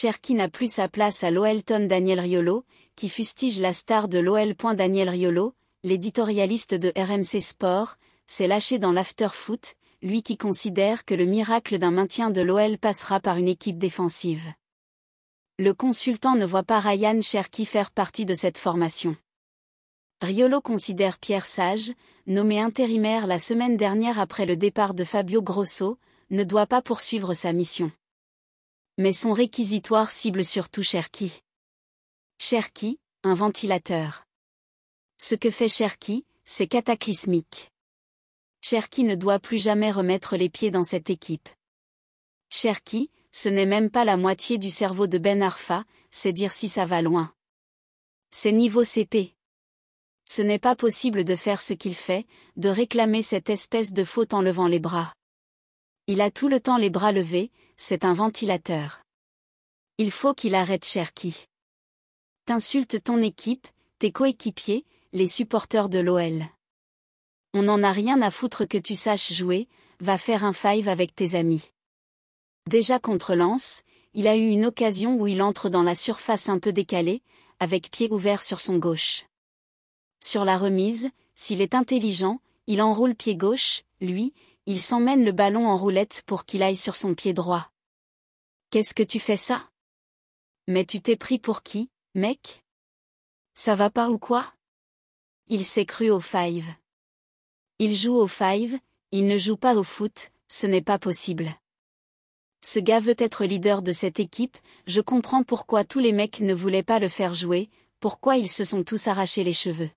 Cherki n'a plus sa place à lol Daniel Riolo, qui fustige la star de l'OL. Daniel Riolo, l'éditorialiste de RMC Sport, s'est lâché dans l'after-foot, lui qui considère que le miracle d'un maintien de l'OL passera par une équipe défensive. Le consultant ne voit pas Ryan Cherki faire partie de cette formation. Riolo considère Pierre Sage, nommé intérimaire la semaine dernière après le départ de Fabio Grosso, ne doit pas poursuivre sa mission mais son réquisitoire cible surtout Cherki. Cherki, un ventilateur. Ce que fait Cherki, c'est cataclysmique. Cherki ne doit plus jamais remettre les pieds dans cette équipe. Cherki, ce n'est même pas la moitié du cerveau de Ben Arfa, c'est dire si ça va loin. C'est niveau CP. Ce n'est pas possible de faire ce qu'il fait, de réclamer cette espèce de faute en levant les bras. Il a tout le temps les bras levés, c'est un ventilateur. Il faut qu'il arrête Cherki. T'insultes ton équipe, tes coéquipiers, les supporters de l'OL. On n'en a rien à foutre que tu saches jouer, va faire un five avec tes amis. Déjà contre Lens, il a eu une occasion où il entre dans la surface un peu décalée, avec pied ouvert sur son gauche. Sur la remise, s'il est intelligent, il enroule pied gauche, lui, il s'emmène le ballon en roulette pour qu'il aille sur son pied droit. Qu'est-ce que tu fais ça Mais tu t'es pris pour qui, mec Ça va pas ou quoi Il s'est cru au five. Il joue au five, il ne joue pas au foot, ce n'est pas possible. Ce gars veut être leader de cette équipe, je comprends pourquoi tous les mecs ne voulaient pas le faire jouer, pourquoi ils se sont tous arrachés les cheveux.